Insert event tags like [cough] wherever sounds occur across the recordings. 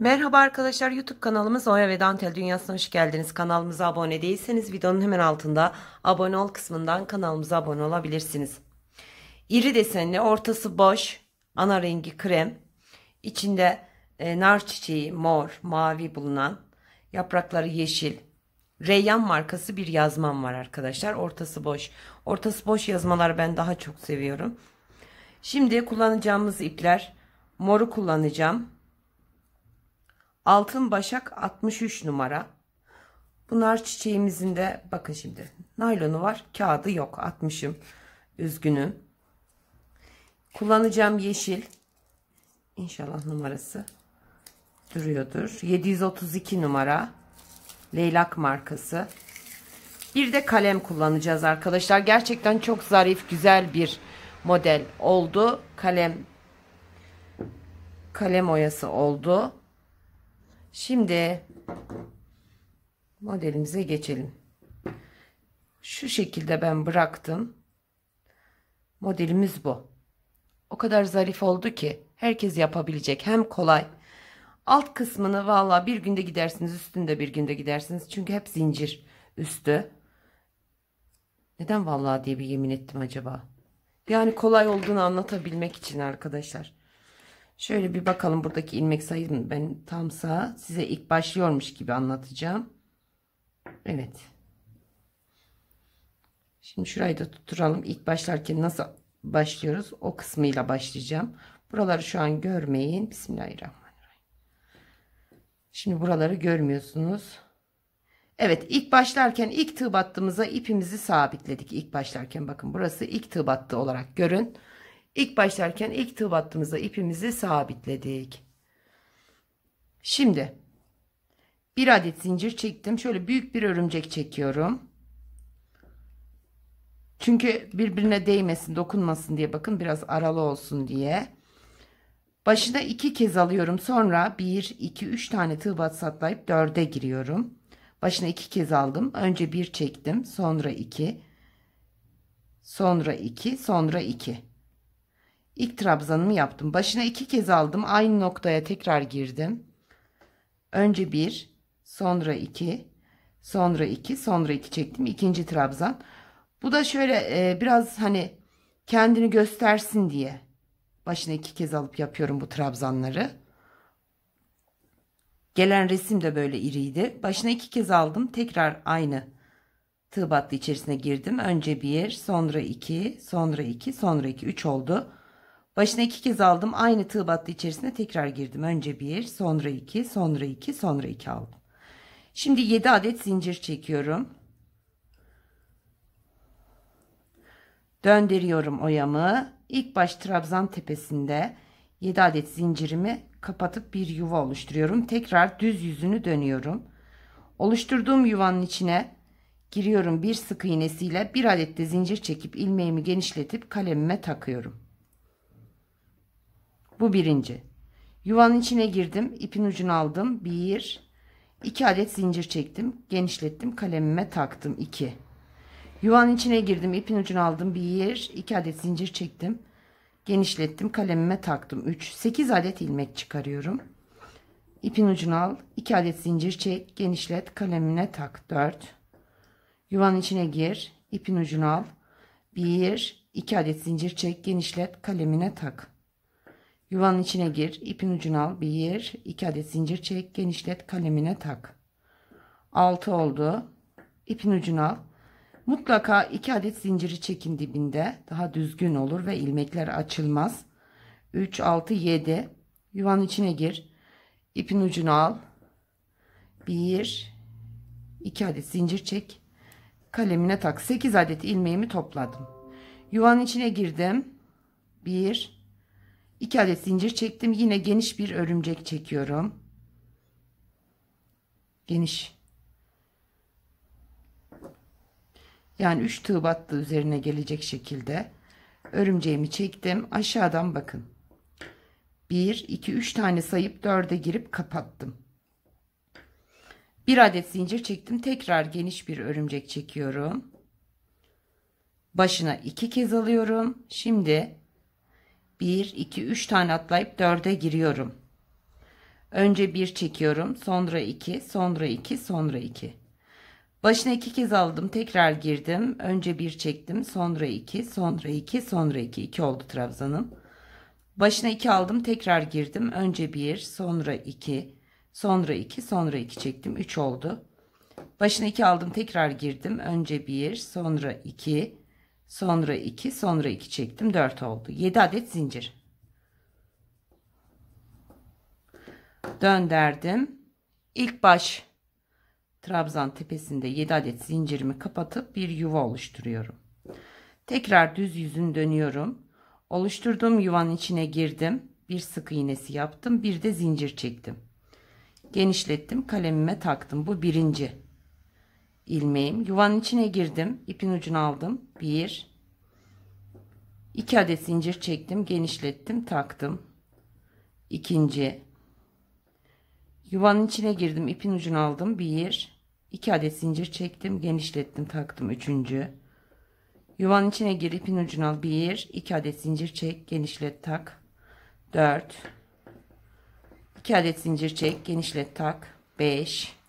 Merhaba arkadaşlar YouTube kanalımız Oya ve Dantel Dünyası'na hoş geldiniz. Kanalımıza abone değilseniz videonun hemen altında abone ol kısmından kanalımıza abone olabilirsiniz. İri desenli ortası boş ana rengi krem içinde e, nar çiçeği mor mavi bulunan yaprakları yeşil Reyyan markası bir yazmam var arkadaşlar ortası boş ortası boş yazmalar ben daha çok seviyorum. Şimdi kullanacağımız ipler moru kullanacağım. Altın Başak 63 numara. Bunlar çiçeğimizin de bakın şimdi naylonu var kağıdı yok 60'ım. üzgünüm. Kullanacağım yeşil. İnşallah numarası duruyordur. 732 numara. Leylak markası. Bir de kalem kullanacağız arkadaşlar. Gerçekten çok zarif güzel bir model oldu. Kalem kalem oyası oldu. Şimdi modelimize geçelim. Şu şekilde ben bıraktım. Modelimiz bu. O kadar zarif oldu ki herkes yapabilecek. Hem kolay. Alt kısmını valla bir günde gidersiniz. Üstünde bir günde gidersiniz. Çünkü hep zincir üstü. Neden vallahi diye bir yemin ettim acaba? Yani kolay olduğunu anlatabilmek için arkadaşlar. Şöyle bir bakalım buradaki ilmek sayım ben tamsa size ilk başlıyormuş gibi anlatacağım. Evet. Şimdi şurayı da tutturalım. İlk başlarken nasıl başlıyoruz? O kısmıyla başlayacağım. Buraları şu an görmeyin. Bismillahirrahmanirrahim. Şimdi buraları görmüyorsunuz. Evet ilk başlarken ilk tığ battığımıza ipimizi sabitledik. İlk başlarken bakın burası ilk tığ battı olarak görün. İlk başlarken ilk tığ battığımızda ipimizi sabitledik. Şimdi bir adet zincir çektim. Şöyle büyük bir örümcek çekiyorum. Çünkü birbirine değmesin, dokunmasın diye bakın biraz aralı olsun diye. Başına iki kez alıyorum. Sonra bir, iki, üç tane tığ batsatlayıp dörde giriyorum. Başına iki kez aldım. Önce bir çektim. Sonra iki. Sonra iki. Sonra iki. İlk trabzanımı yaptım. Başına iki kez aldım. Aynı noktaya tekrar girdim. Önce bir, sonra iki, sonra iki, sonra iki çektim. İkinci trabzan. Bu da şöyle e, biraz hani kendini göstersin diye. Başına iki kez alıp yapıyorum bu trabzanları. Gelen resim de böyle iriydi. Başına iki kez aldım. Tekrar aynı tığ battı içerisine girdim. Önce bir, sonra iki, sonra iki, sonra iki, üç oldu. Başına iki kez aldım. Aynı tığ battı içerisine tekrar girdim. Önce bir, sonra iki, sonra iki, sonra iki aldım. Şimdi yedi adet zincir çekiyorum. Döndürüyorum oyamı. İlk baş trabzan tepesinde yedi adet zincirimi kapatıp bir yuva oluşturuyorum. Tekrar düz yüzünü dönüyorum. Oluşturduğum yuvanın içine giriyorum bir sık iğnesiyle bir adet de zincir çekip ilmeğimi genişletip kalemime takıyorum. Bu birinci. Yuvanın içine girdim. ipin ucunu aldım. Bir. iki adet zincir çektim. Genişlettim. Kalemime taktım. iki. Yuvanın içine girdim. ipin ucunu aldım. Bir. iki adet zincir çektim. Genişlettim. Kalemime taktım. Üç. Sekiz adet ilmek çıkarıyorum. İpin ucunu al. iki adet zincir çek. Genişlet. Kalemine tak. Dört. Yuvanın içine gir. ipin ucunu al. Bir. iki adet zincir çek. Genişlet. Kalemine tak. Yuvanın içine gir. ipin ucunu al. 1, 2 adet zincir çek. Genişlet. Kalemine tak. 6 oldu. İpin ucunu al. Mutlaka 2 adet zinciri çekin dibinde. Daha düzgün olur ve ilmekler açılmaz. 3, 6, 7. Yuvanın içine gir. ipin ucunu al. 1, 2 adet zincir çek. Kalemine tak. 8 adet ilmeğimi topladım. Yuvanın içine girdim. 1, 2 adet zincir çektim. Yine geniş bir örümcek çekiyorum. Geniş. Yani 3 tığ battı üzerine gelecek şekilde örümceğimi çektim. Aşağıdan bakın. 1 2 3 tane sayıp 4'e girip kapattım. Bir adet zincir çektim. Tekrar geniş bir örümcek çekiyorum. Başına iki kez alıyorum. Şimdi 1, 2, 3 tane atlayıp 4'e giriyorum. Önce 1 çekiyorum. Sonra 2, sonra 2, sonra 2. Başına 2 kez aldım. Tekrar girdim. Önce 1 çektim. Sonra 2, sonra 2, sonra 2. 2 oldu trabzanım. Başına 2 aldım. Tekrar girdim. Önce 1, sonra 2, sonra 2, sonra 2 çektim. 3 oldu. Başına 2 aldım. Tekrar girdim. Önce 1, sonra 2, Sonra 2, sonra 2 çektim. 4 oldu. 7 adet zincir. Dönderdim. İlk baş trabzan tepesinde 7 adet zincirimi kapatıp bir yuva oluşturuyorum. Tekrar düz yüzün dönüyorum. Oluşturduğum yuvanın içine girdim. Bir sık iğnesi yaptım. Bir de zincir çektim. Genişlettim. Kalemime taktım. Bu birinci ilmeğim. Yuvanın içine girdim. ipin ucunu aldım. 1 2 adet zincir çektim. Genişlettim. Taktım. İkinci. Yuvanın içine girdim. ipin ucunu aldım. 1 2 adet zincir çektim. Genişlettim. Taktım. Üçüncü. Yuvanın içine gir. ipin ucunu al. 1 2 adet zincir çek. Genişlet. Tak. 4 2 adet zincir çek. Genişlet. Tak. 5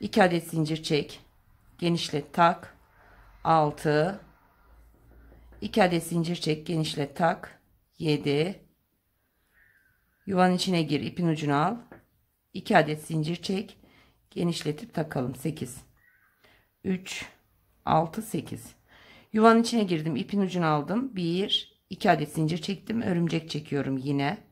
2 adet zincir çek. Genişlet tak. 6 2 adet zincir çek. Genişlet tak. 7 Yuvanın içine gir. ipin ucunu al. 2 adet zincir çek. Genişletip takalım. 8 3 6 8 Yuvanın içine girdim. ipin ucunu aldım. 1 2 adet zincir çektim. Örümcek çekiyorum yine.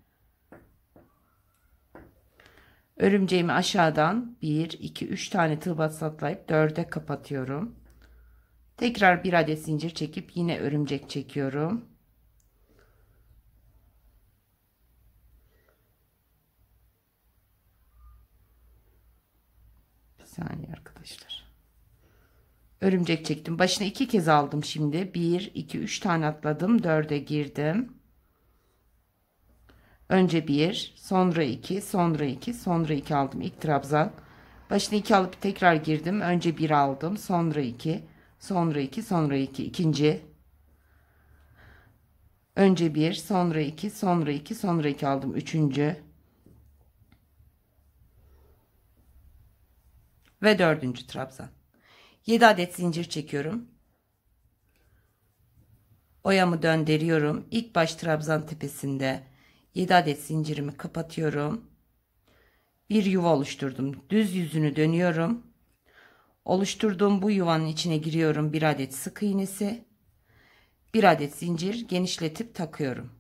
Örümceğimi aşağıdan 1, 2, 3 tane tığ basatlayıp 4'e kapatıyorum. Tekrar bir adet zincir çekip yine örümcek çekiyorum. Bir saniye arkadaşlar. Örümcek çektim. Başına iki kez aldım şimdi. 1, 2, 3 tane atladım. 4'e girdim. Önce bir, sonra iki, sonra iki, sonra iki aldım ilk trabzan. Başına iki alıp tekrar girdim. Önce bir aldım, sonra iki, sonra iki, sonra iki ikinci. Önce bir, sonra iki, sonra iki, sonra iki aldım. Üçüncü. Ve dördüncü trabzan. Yedi adet zincir çekiyorum. Oyamı döndürüyorum. İlk baş trabzan tepesinde 7 adet zincirimi kapatıyorum. Bir yuva oluşturdum. Düz yüzünü dönüyorum. Oluşturduğum bu yuvanın içine giriyorum. Bir adet sık iğnesi. Bir adet zincir genişletip takıyorum.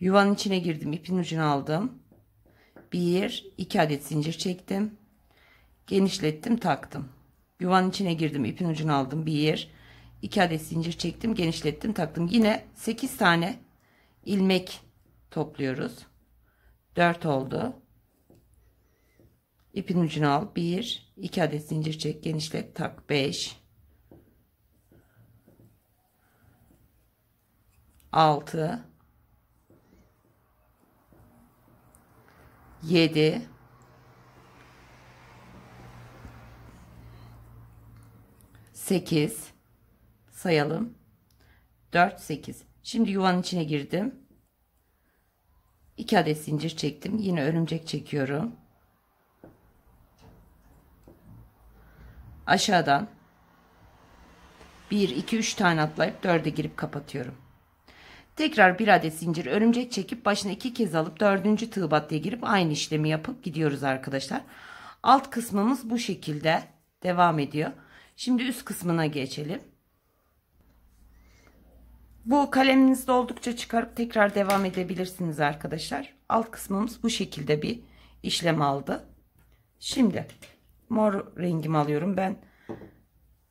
Yuvanın içine girdim. İpin ucunu aldım. 1 2 adet zincir çektim. Genişlettim, taktım. Yuvanın içine girdim. İpin ucunu aldım. 1 2 adet zincir çektim genişlettim taktım yine 8 tane ilmek topluyoruz 4 oldu ipin ucunu al 1 2 adet zincir çek genişlet tak 5 6 7 8 sayalım. 4, 8. Şimdi yuvanın içine girdim. 2 adet zincir çektim. Yine örümcek çekiyorum. Aşağıdan 1, 2, 3 tane atlayıp 4'e girip kapatıyorum. Tekrar 1 adet zincir örümcek çekip başına 2 kez alıp 4. tığ battıya girip aynı işlemi yapıp gidiyoruz arkadaşlar. Alt kısmımız bu şekilde devam ediyor. Şimdi üst kısmına geçelim. Bu kaleminizde oldukça çıkarıp tekrar devam edebilirsiniz arkadaşlar. Alt kısmımız bu şekilde bir işlem aldı. Şimdi mor rengimi alıyorum. Ben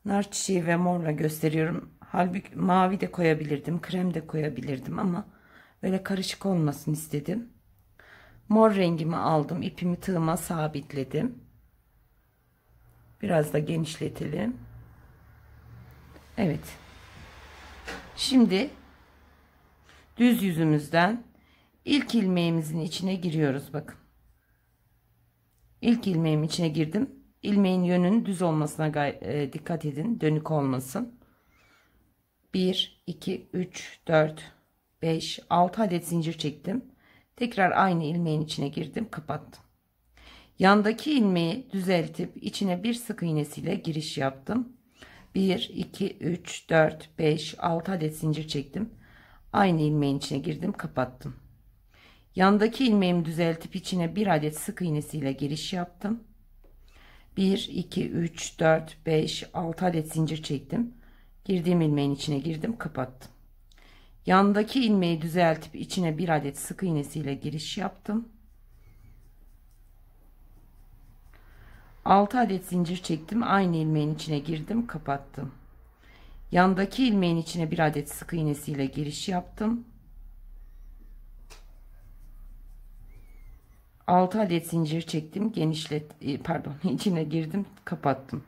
nar çiçeği ve morla gösteriyorum. Halbuki mavi de koyabilirdim. Krem de koyabilirdim ama böyle karışık olmasın istedim. Mor rengimi aldım. ipimi tığıma sabitledim. Biraz da genişletelim. Evet. Şimdi düz yüzümüzden ilk ilmeğimizin içine giriyoruz. Bakın. İlk ilmeğim içine girdim. İlmeğin yönünün düz olmasına e, dikkat edin. Dönük olmasın. 1, 2, 3, 4, 5, 6 adet zincir çektim. Tekrar aynı ilmeğin içine girdim. Kapattım. Yandaki ilmeği düzeltip içine bir sık iğnesiyle giriş yaptım. 1 2 3 4 5 6 adet zincir çektim aynı ilmeğin içine girdim kapattım yandaki ilmeğimi düzeltip içine bir adet sık iğnesiyle giriş yaptım 1 2 3 4 5 6 adet zincir çektim girdiğim ilmeğin içine girdim kapattım yandaki ilmeği düzeltip içine bir adet sık iğnesiyle giriş yaptım 6 adet zincir çektim. Aynı ilmeğin içine girdim. Kapattım. Yandaki ilmeğin içine bir adet sık iğnesiyle giriş yaptım. 6 adet zincir çektim. Genişlet e, pardon [laughs] içine girdim. Kapattım.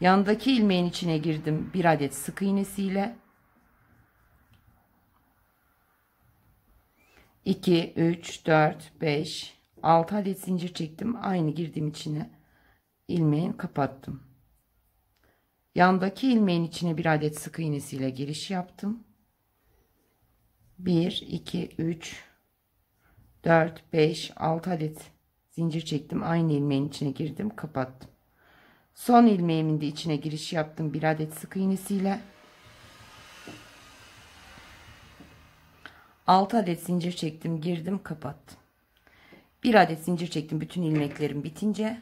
Yandaki ilmeğin içine girdim. Bir adet sık iğnesiyle 2, 3, 4, 5, 6 adet zincir çektim. Aynı girdim içine ilmeğin kapattım. Yandaki ilmeğin içine bir adet sık iğnesiyle giriş yaptım. 1 2 3 4 5 6 adet zincir çektim. Aynı ilmeğin içine girdim, kapattım. Son ilmeğimin de içine giriş yaptım. Bir adet sık iğnesiyle 6 adet zincir çektim, girdim, kapattım. Bir adet zincir çektim bütün ilmeklerim bitince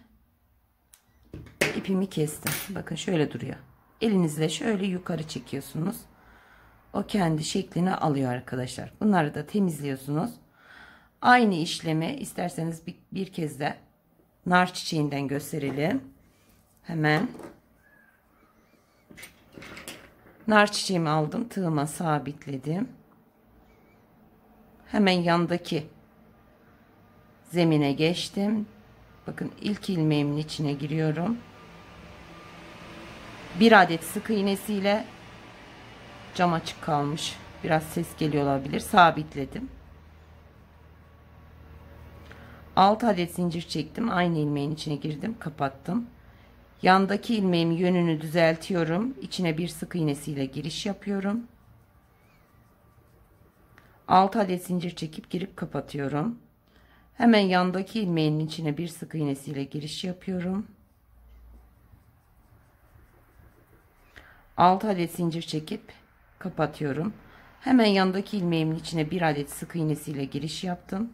ipimi kestim. Bakın şöyle duruyor. Elinizle şöyle yukarı çekiyorsunuz. O kendi şeklini alıyor arkadaşlar. Bunları da temizliyorsunuz. Aynı işlemi isterseniz bir, bir kez de nar çiçeğinden gösterelim. Hemen nar çiçeğimi aldım. Tığıma sabitledim. Hemen yandaki zemine geçtim. Bakın ilk ilmeğimin içine giriyorum bir adet sık iğnesiyle cam açık kalmış biraz ses geliyor olabilir sabitledim 6 adet zincir çektim aynı ilmeğin içine girdim kapattım yandaki ilmeğin yönünü düzeltiyorum içine bir sık iğnesiyle giriş yapıyorum 6 adet zincir çekip girip kapatıyorum hemen yandaki ilmeğin içine bir sık iğnesiyle giriş yapıyorum 6 adet zincir çekip kapatıyorum. Hemen yandaki ilmeğimin içine 1 adet sık iğnesiyle giriş yaptım.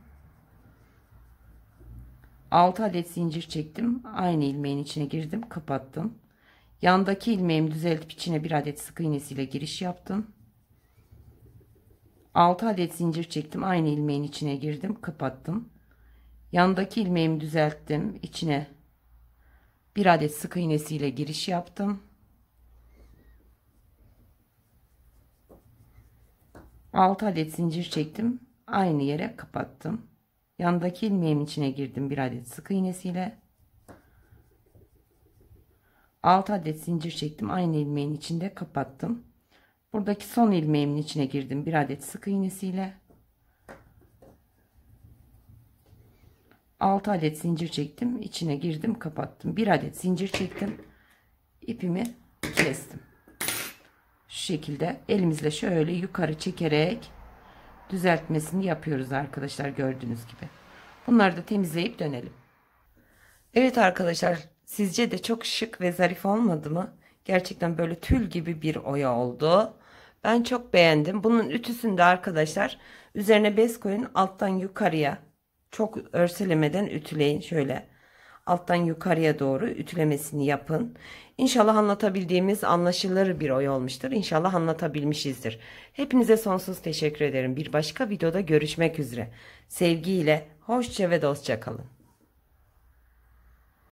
6 adet zincir çektim. Aynı ilmeğin içine girdim, kapattım. Yandaki ilmeğimi düzeltip içine 1 adet sık iğnesiyle giriş yaptım. 6 adet zincir çektim. Aynı ilmeğin içine girdim, kapattım. Yandaki ilmeğimi düzelttim. içine 1 adet sık iğnesiyle giriş yaptım. 6 adet zincir çektim. Aynı yere kapattım. Yandaki ilmeğin içine girdim bir adet sık iğnesiyle. 6 adet zincir çektim. Aynı ilmeğin içinde kapattım. Buradaki son ilmeğimin içine girdim bir adet sık iğnesiyle. 6 adet zincir çektim. içine girdim kapattım. Bir adet zincir çektim. ipimi kestim şekilde elimizle şöyle yukarı çekerek düzeltmesini yapıyoruz arkadaşlar gördüğünüz gibi. Bunları da temizleyip dönelim. Evet arkadaşlar sizce de çok şık ve zarif olmadı mı? Gerçekten böyle tül gibi bir oya oldu. Ben çok beğendim. Bunun ütüsünde arkadaşlar üzerine bez koyun alttan yukarıya çok örselemeden ütüleyin şöyle alttan yukarıya doğru ütülemesini yapın. İnşallah anlatabildiğimiz anlaşılır bir oy olmuştur. İnşallah anlatabilmişizdir. Hepinize sonsuz teşekkür ederim. Bir başka videoda görüşmek üzere. Sevgiyle, hoşça ve dostça kalın.